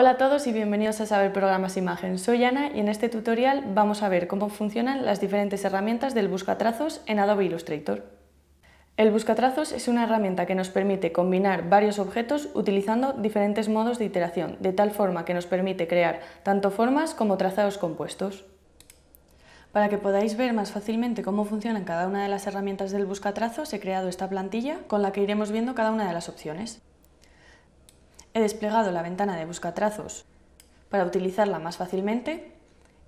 Hola a todos y bienvenidos a Saber Programas e Imagen. Soy Ana y en este tutorial vamos a ver cómo funcionan las diferentes herramientas del buscatrazos en Adobe Illustrator. El buscatrazos es una herramienta que nos permite combinar varios objetos utilizando diferentes modos de iteración, de tal forma que nos permite crear tanto formas como trazados compuestos. Para que podáis ver más fácilmente cómo funcionan cada una de las herramientas del buscatrazos, he creado esta plantilla con la que iremos viendo cada una de las opciones. He desplegado la ventana de buscatrazos para utilizarla más fácilmente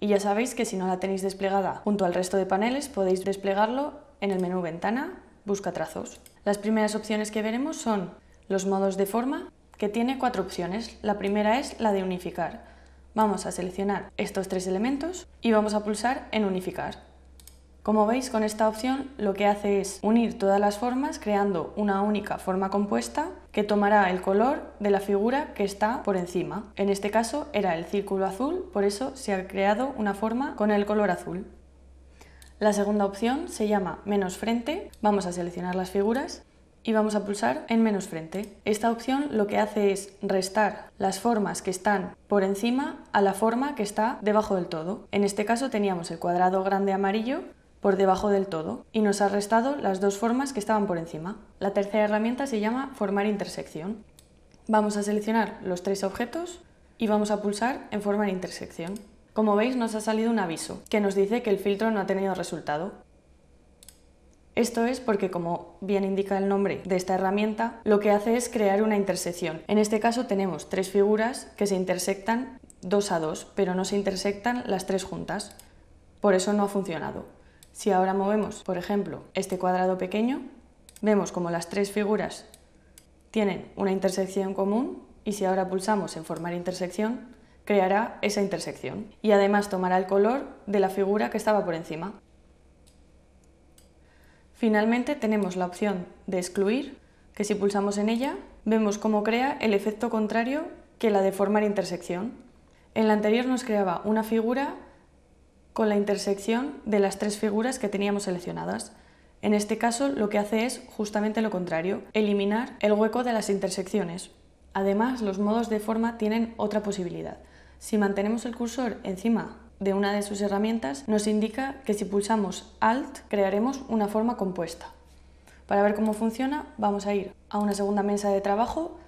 y ya sabéis que si no la tenéis desplegada junto al resto de paneles podéis desplegarlo en el menú Ventana, Buscatrazos. Las primeras opciones que veremos son los modos de forma, que tiene cuatro opciones. La primera es la de unificar. Vamos a seleccionar estos tres elementos y vamos a pulsar en unificar. Como veis, con esta opción lo que hace es unir todas las formas creando una única forma compuesta que tomará el color de la figura que está por encima. En este caso era el círculo azul, por eso se ha creado una forma con el color azul. La segunda opción se llama menos frente. Vamos a seleccionar las figuras y vamos a pulsar en menos frente. Esta opción lo que hace es restar las formas que están por encima a la forma que está debajo del todo. En este caso teníamos el cuadrado grande amarillo por debajo del todo y nos ha restado las dos formas que estaban por encima. La tercera herramienta se llama formar intersección. Vamos a seleccionar los tres objetos y vamos a pulsar en formar intersección. Como veis nos ha salido un aviso que nos dice que el filtro no ha tenido resultado. Esto es porque, como bien indica el nombre de esta herramienta, lo que hace es crear una intersección. En este caso tenemos tres figuras que se intersectan dos a dos, pero no se intersectan las tres juntas. Por eso no ha funcionado. Si ahora movemos, por ejemplo, este cuadrado pequeño, vemos como las tres figuras tienen una intersección común y si ahora pulsamos en formar intersección, creará esa intersección y además tomará el color de la figura que estaba por encima. Finalmente tenemos la opción de excluir, que si pulsamos en ella, vemos cómo crea el efecto contrario que la de formar intersección. En la anterior nos creaba una figura con la intersección de las tres figuras que teníamos seleccionadas. En este caso lo que hace es justamente lo contrario, eliminar el hueco de las intersecciones. Además, los modos de forma tienen otra posibilidad. Si mantenemos el cursor encima de una de sus herramientas, nos indica que si pulsamos Alt crearemos una forma compuesta. Para ver cómo funciona, vamos a ir a una segunda mesa de trabajo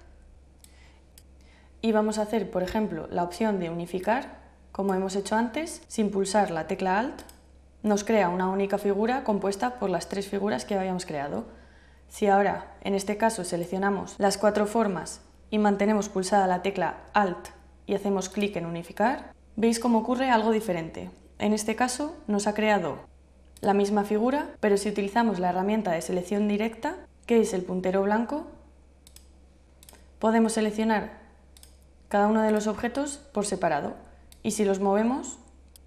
y vamos a hacer, por ejemplo, la opción de unificar como hemos hecho antes, sin pulsar la tecla Alt, nos crea una única figura compuesta por las tres figuras que habíamos creado. Si ahora, en este caso, seleccionamos las cuatro formas y mantenemos pulsada la tecla Alt y hacemos clic en Unificar, veis cómo ocurre algo diferente. En este caso, nos ha creado la misma figura, pero si utilizamos la herramienta de selección directa, que es el puntero blanco, podemos seleccionar cada uno de los objetos por separado y si los movemos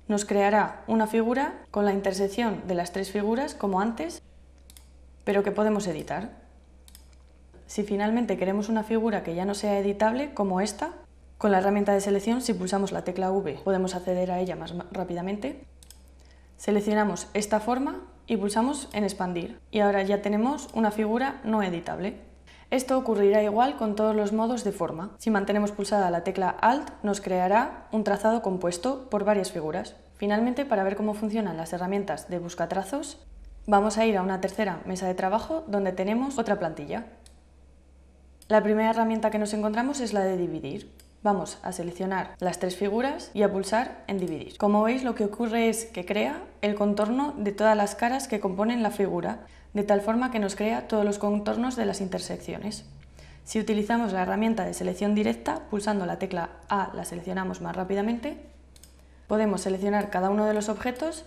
nos creará una figura con la intersección de las tres figuras como antes, pero que podemos editar. Si finalmente queremos una figura que ya no sea editable, como esta, con la herramienta de selección, si pulsamos la tecla V podemos acceder a ella más rápidamente. Seleccionamos esta forma y pulsamos en expandir. Y ahora ya tenemos una figura no editable. Esto ocurrirá igual con todos los modos de forma. Si mantenemos pulsada la tecla Alt, nos creará un trazado compuesto por varias figuras. Finalmente, para ver cómo funcionan las herramientas de buscatrazos, vamos a ir a una tercera mesa de trabajo donde tenemos otra plantilla. La primera herramienta que nos encontramos es la de dividir. Vamos a seleccionar las tres figuras y a pulsar en dividir. Como veis, lo que ocurre es que crea el contorno de todas las caras que componen la figura de tal forma que nos crea todos los contornos de las intersecciones. Si utilizamos la herramienta de selección directa, pulsando la tecla A la seleccionamos más rápidamente, podemos seleccionar cada uno de los objetos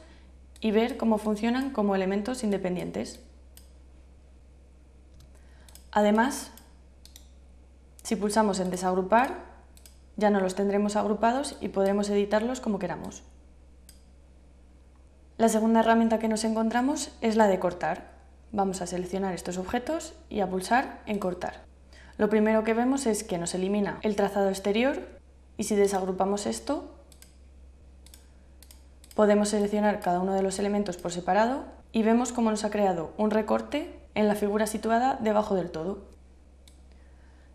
y ver cómo funcionan como elementos independientes. Además, si pulsamos en desagrupar, ya no los tendremos agrupados y podremos editarlos como queramos. La segunda herramienta que nos encontramos es la de cortar. Vamos a seleccionar estos objetos y a pulsar en cortar. Lo primero que vemos es que nos elimina el trazado exterior y si desagrupamos esto, podemos seleccionar cada uno de los elementos por separado y vemos cómo nos ha creado un recorte en la figura situada debajo del todo.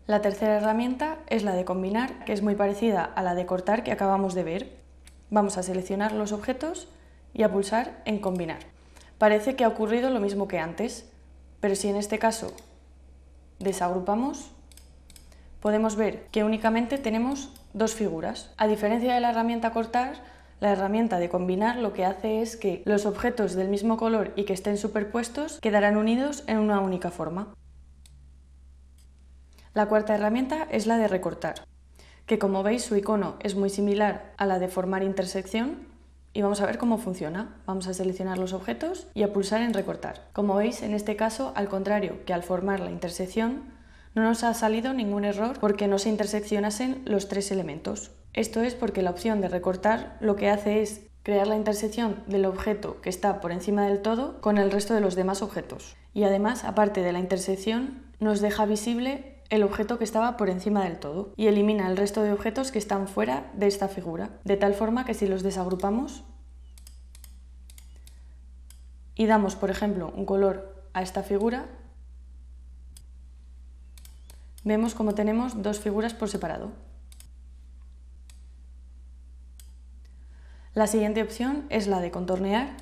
La tercera herramienta es la de combinar, que es muy parecida a la de cortar que acabamos de ver. Vamos a seleccionar los objetos y a pulsar en combinar. Parece que ha ocurrido lo mismo que antes, pero si en este caso desagrupamos, podemos ver que únicamente tenemos dos figuras. A diferencia de la herramienta cortar, la herramienta de combinar lo que hace es que los objetos del mismo color y que estén superpuestos quedarán unidos en una única forma. La cuarta herramienta es la de recortar, que como veis su icono es muy similar a la de formar intersección, y vamos a ver cómo funciona. Vamos a seleccionar los objetos y a pulsar en recortar. Como veis, en este caso, al contrario que al formar la intersección, no nos ha salido ningún error porque no se interseccionasen los tres elementos. Esto es porque la opción de recortar lo que hace es crear la intersección del objeto que está por encima del todo con el resto de los demás objetos. Y además, aparte de la intersección, nos deja visible el objeto que estaba por encima del todo y elimina el resto de objetos que están fuera de esta figura, de tal forma que si los desagrupamos y damos, por ejemplo, un color a esta figura, vemos como tenemos dos figuras por separado. La siguiente opción es la de contornear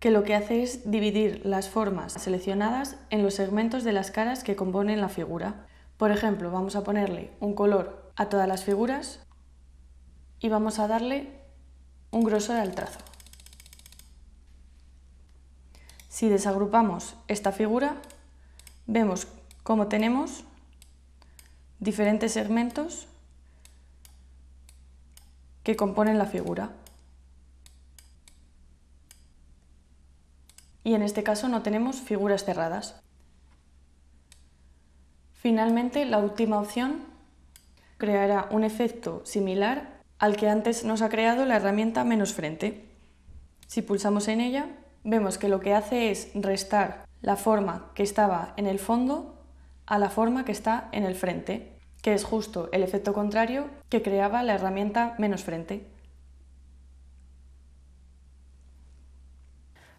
que lo que hace es dividir las formas seleccionadas en los segmentos de las caras que componen la figura. Por ejemplo, vamos a ponerle un color a todas las figuras y vamos a darle un grosor al trazo. Si desagrupamos esta figura, vemos cómo tenemos diferentes segmentos que componen la figura. y en este caso no tenemos figuras cerradas. Finalmente, la última opción creará un efecto similar al que antes nos ha creado la herramienta menos frente. Si pulsamos en ella, vemos que lo que hace es restar la forma que estaba en el fondo a la forma que está en el frente, que es justo el efecto contrario que creaba la herramienta menos frente.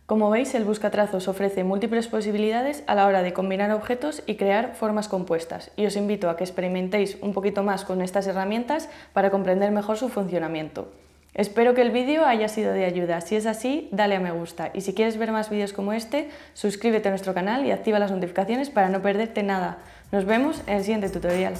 Como veis, el buscatrazos ofrece múltiples posibilidades a la hora de combinar objetos y crear formas compuestas, y os invito a que experimentéis un poquito más con estas herramientas para comprender mejor su funcionamiento. Espero que el vídeo haya sido de ayuda, si es así, dale a me gusta, y si quieres ver más vídeos como este, suscríbete a nuestro canal y activa las notificaciones para no perderte nada. Nos vemos en el siguiente tutorial.